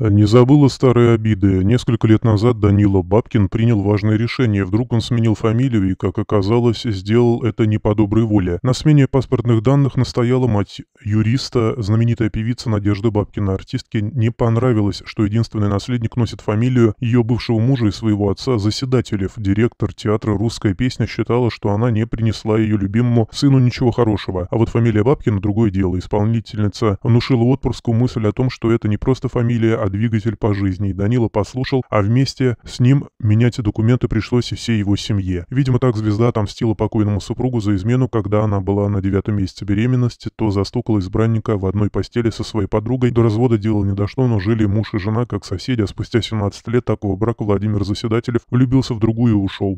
Не забыла старые обиды. Несколько лет назад Данила Бабкин принял важное решение. Вдруг он сменил фамилию и, как оказалось, сделал это не по доброй воле. На смене паспортных данных настояла мать юриста, знаменитая певица Надежда Бабкина. Артистке не понравилось, что единственный наследник носит фамилию ее бывшего мужа и своего отца Заседателев. Директор театра «Русская песня» считала, что она не принесла ее любимому сыну ничего хорошего. А вот фамилия Бабкина – другое дело. Исполнительница внушила отпуску мысль о том, что это не просто фамилия, а двигатель по жизни. Данила послушал, а вместе с ним менять документы пришлось и всей его семье. Видимо, так звезда отомстила покойному супругу за измену, когда она была на девятом месяце беременности, то застукала избранника в одной постели со своей подругой. До развода дело не дошло, но жили муж и жена как соседи, а спустя 17 лет такого брака Владимир Заседателев влюбился в другую и ушел.